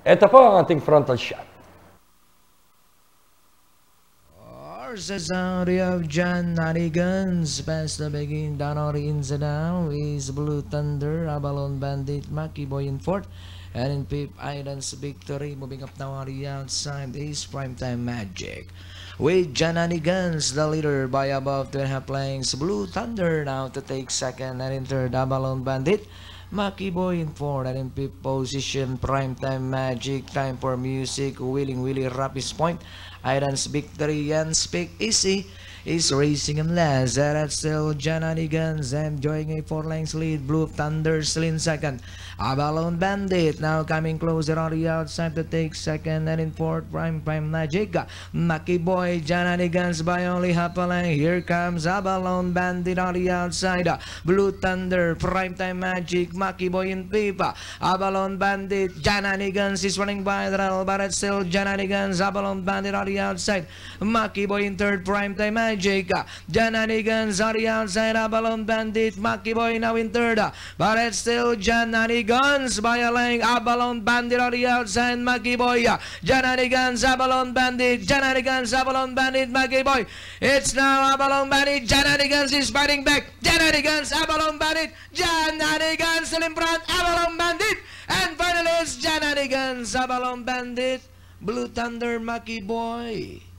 Ito po ang ating frontal shot. Ours is audio of John Narigans, past the begin down or in the down is Blue Thunder, Abalone Bandit, Mackie Boy in fourth, and in Pip Islands victory. Moving up now on the outside is Primetime Magic. With John Narigans, the leader by above two and a half lengths, Blue Thunder now to take second, and in third, Bandit. Maki Boy in 4, RMP position, Primetime Magic, Time for Music, Willing Willie Rapids Point, Irons Victory, and Speak Easy is racing in last. Zarat still Janani enjoying a four lane lead. Blue Thunder still second. Avalon Bandit now coming closer on the outside to take second and in fourth. Prime Prime Magic. Maki Boy Jananigan's by only half a length. Here comes Avalon Bandit on the outside. Blue Thunder Prime Time Magic. Maki Boy in Pipa, Avalon Bandit, Jananigans is running by the rail, but still Jananigans, Guns, Avalon Bandit on the outside, Maki Boy in third, prime time Magic, Jananigans, Guns on the outside, Avalon Bandit, Maki Boy now in third, but it's still Jananigans, by a length, Avalon Bandit on the outside, Maki Boy, Jananigans, Guns, Avalon Bandit, Jananigans, Guns, Avalon Bandit, Maki Boy, it's now Avalon Bandit, Jananigans is fighting back, Jananigans, Guns, Avalon Bandit, Jananigans. Excellent Brand, Avalon Bandit, and finalist, Jan Hannigan, Avalon Bandit, Blue Thunder, Maki Boy.